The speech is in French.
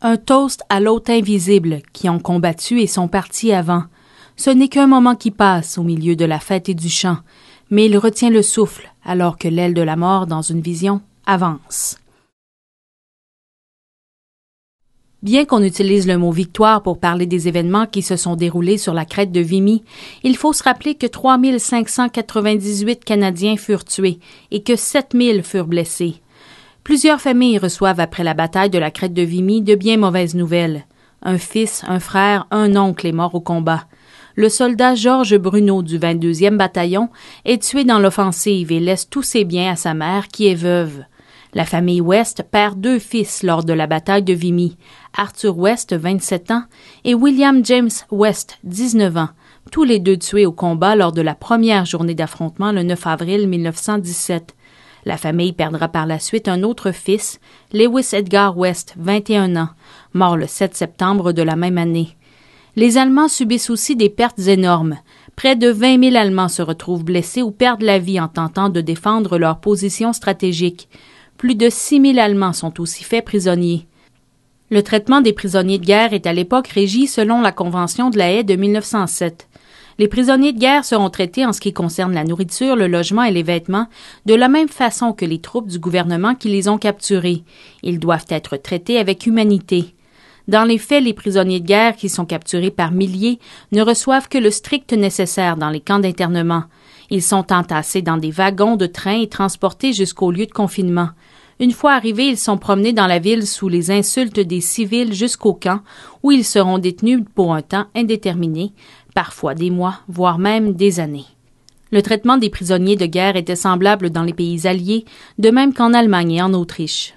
Un toast à l'hôte invisible qui ont combattu et sont partis avant. Ce n'est qu'un moment qui passe au milieu de la fête et du chant, mais il retient le souffle alors que l'aile de la mort, dans une vision, avance. Bien qu'on utilise le mot victoire pour parler des événements qui se sont déroulés sur la crête de Vimy, il faut se rappeler que 3598 Canadiens furent tués et que 7000 furent blessés. Plusieurs familles reçoivent après la bataille de la crête de Vimy de bien mauvaises nouvelles. Un fils, un frère, un oncle est mort au combat. Le soldat Georges Bruno du 22e bataillon est tué dans l'offensive et laisse tous ses biens à sa mère qui est veuve. La famille West perd deux fils lors de la bataille de Vimy, Arthur West, 27 ans, et William James West, 19 ans, tous les deux tués au combat lors de la première journée d'affrontement le 9 avril 1917, la famille perdra par la suite un autre fils, Lewis Edgar West, 21 ans, mort le 7 septembre de la même année. Les Allemands subissent aussi des pertes énormes. Près de 20 000 Allemands se retrouvent blessés ou perdent la vie en tentant de défendre leur position stratégique. Plus de 6 000 Allemands sont aussi faits prisonniers. Le traitement des prisonniers de guerre est à l'époque régi selon la Convention de la Haye de 1907. Les prisonniers de guerre seront traités en ce qui concerne la nourriture, le logement et les vêtements de la même façon que les troupes du gouvernement qui les ont capturés. Ils doivent être traités avec humanité. Dans les faits, les prisonniers de guerre qui sont capturés par milliers ne reçoivent que le strict nécessaire dans les camps d'internement. Ils sont entassés dans des wagons de train et transportés jusqu'au lieu de confinement. Une fois arrivés, ils sont promenés dans la ville sous les insultes des civils jusqu'au camp, où ils seront détenus pour un temps indéterminé, parfois des mois, voire même des années. Le traitement des prisonniers de guerre était semblable dans les pays alliés, de même qu'en Allemagne et en Autriche.